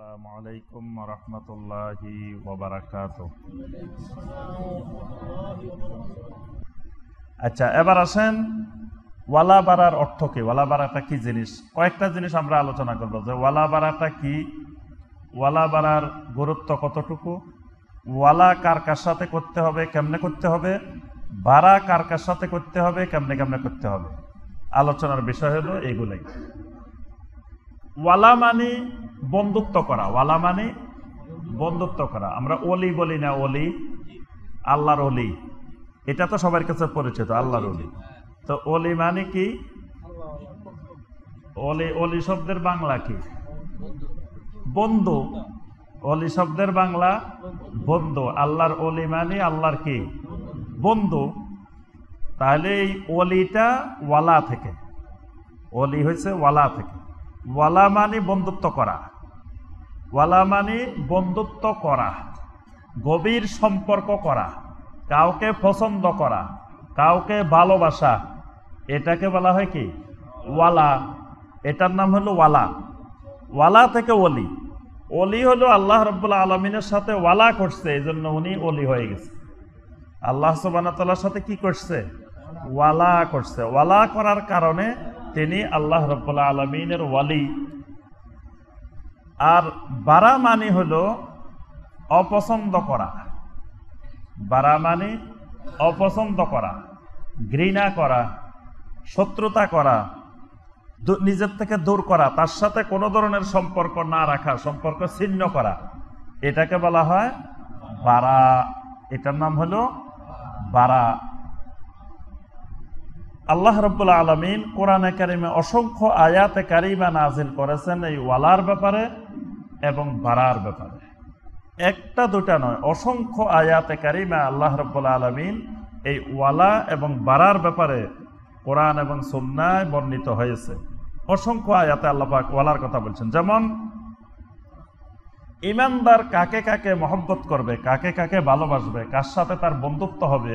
আচ্ছা এবার আসেন ওয়ালা বাড়ার অর্থ কি ওয়ালা কি জিনিস কয়েকটা জিনিস আমরা আলোচনা করবো যে ওয়ালা বাড়াটা কি ওয়ালা গুরুত্ব কতটুকু ওয়ালা কার কার সাথে করতে হবে কেমনে করতে হবে ভাড়া কার কার সাথে করতে হবে কেমনে কেমনে করতে হবে আলোচনার বিষয় হলো এগুলাই ওয়ালা মানি বন্ধুত্ব করা ওয়ালা মানে বন্ধুত্ব করা আমরা অলি বলি না অলি আল্লাহর অলি এটা তো সবার কাছে পরিচিত আল্লাহর অলি তো অলি মানে কি অলি অলি শব্দের বাংলা কি বন্ধু অলি শব্দের বাংলা বন্ধু আল্লাহর অলি মানে আল্লাহর কি বন্ধু তাহলে এই অলিটা ওয়ালা থেকে অলি হয়েছে ওয়ালা থেকে ওয়ালা মানে বন্ধুত্ব করা ওয়ালা মানে বন্ধুত্ব করা গভীর সম্পর্ক করা কাউকে পছন্দ করা কাউকে ভালোবাসা এটাকে বলা হয় কি ওয়ালা এটার নাম হলো ওয়ালা ওয়ালা থেকে অলি অলি হলো আল্লাহ রব্বুল্লা আলমিনের সাথে ওয়ালা করছে এই জন্য উনি অলি হয়ে গেছে আল্লাহ সুবাহতাল্লার সাথে কি করছে ওয়ালা করছে ওয়ালা করার কারণে তিনি আল্লাহ রব্বুল্লা আলমিনের ওয়ালি আর বারা মানে হলো অপছন্দ করা বারা মানে অপছন্দ করা ঘৃণা করা শত্রুতা করা নিজের থেকে দূর করা তার সাথে কোনো ধরনের সম্পর্ক না রাখা সম্পর্ক ছিন্ন করা এটাকে বলা হয় বারা এটার নাম হলো বারা আল্লাহ রব্বুল আলমিন কোরআনে কারিমে অসংখ্য আয়াতে কারিমা নাজিল করেছেন এই ওয়ালার ব্যাপারে এবং বাড়ার ব্যাপারে একটা দুটা নয় অসংখ্য আয়াতে কারিমা আল্লাহ রব্বুল আলমিন এই ওয়ালা এবং বাড়ার ব্যাপারে কোরআন এবং সন্ন্যায় বর্ণিত হয়েছে অসংখ্য আয়াতে আল্লাপাক ওয়ালার কথা বলছেন যেমন ইমানদার কাকে কাকে মহব্বত করবে কাকে কাকে ভালোবাসবে কার সাথে তার বন্ধুত্ব হবে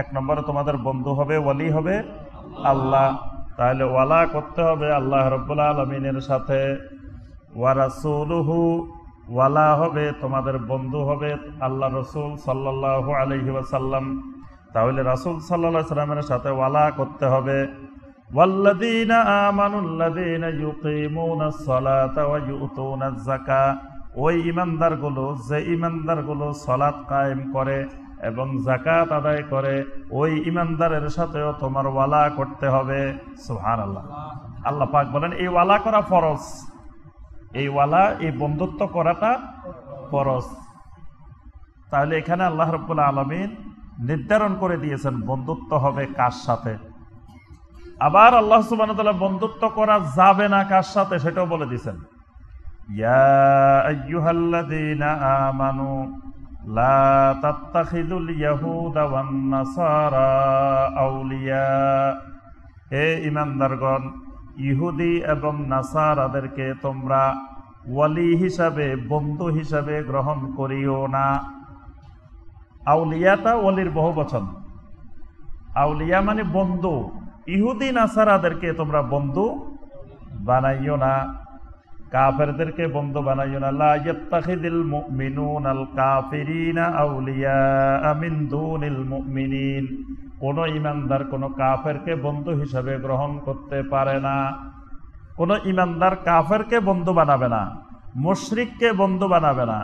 এক নম্বরে তোমাদের বন্ধু হবে ওয়ালি হবে আল্লাহ তাহলে ওয়ালা করতে হবে আল্লাহ রব্বুল্লা আলমিনের সাথে ওয়ারাসুলহু ওয়ালা হবে তোমাদের বন্ধু হবে আল্লাহ রসুল সাল্লাহ আলহি ওয়াসাল্লাম তাহলে রাসুল সাল্লাহ সাল্লামের সাথে ওয়ালা করতে হবে والذين آمنوا الذين يقيمون الصلاة ويؤتون ওই ইমানদারগুলো যে ইমানদারগুলো সলাৎ কায়েম করে এবং জাকাত আদায় করে ওই ইমানদারের সাথেও তোমার ওয়ালা করতে হবে সুহান আল্লাহ আল্লাহ পাক বলেন এই ওয়ালা করা ফরজ এই ওয়ালা এই বন্ধুত্ব করাটা ফরজ তাহলে এখানে আল্লাহ রব্বুল্লা আলমিন নির্ধারণ করে দিয়েছেন বন্ধুত্ব হবে কার সাথে আবার আল্লাহ সুবান বন্ধুত্ব করা যাবে না কার সাথে সেটাও বলে দিয়েছেন ইয়া لا تتخذوا اليهود والنصارى أولياء হে ইমানদারগণ ইহুদি এবং নাসারাদেরকে তোমরা ওয়ালি হিসাবে বন্ধু হিসাবে গ্রহণ করিও না আউলিয়াটা ওয়ালির বহু বচন আউলিয়া মানে বন্ধু ইহুদি নাসারাদেরকে তোমরা বন্ধু বানাইও না কাফেরদেরকে বন্ধু বানাইও না আল আউলিয়া কোন ইমানদার কোন কাফেরকে বন্ধু হিসাবে গ্রহণ করতে পারে না কোন ইমানদার কাফেরকে বন্ধু বানাবে না মুশরিককে বন্ধু বানাবে না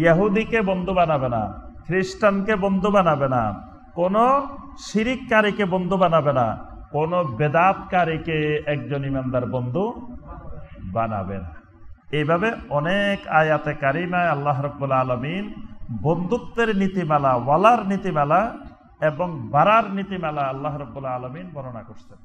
ইয়াহুদিকে বন্ধু বানাবে না খ্রিস্টানকে বন্ধু বানাবে না কোনো সিরিককারীকে বন্ধু বানাবে না কোনো বেদাতকারীকে একজন ইমানদার বন্ধু বানাবে না এইভাবে অনেক আয়াতে কারিমায় আল্লাহ রব্বুল আলমিন বন্ধুত্বের নীতিমালা ওয়ালার নীতিমালা এবং বাড়ার নীতিমালা আল্লাহ রব্বুল্লাহ আলমিন বর্ণনা করছেন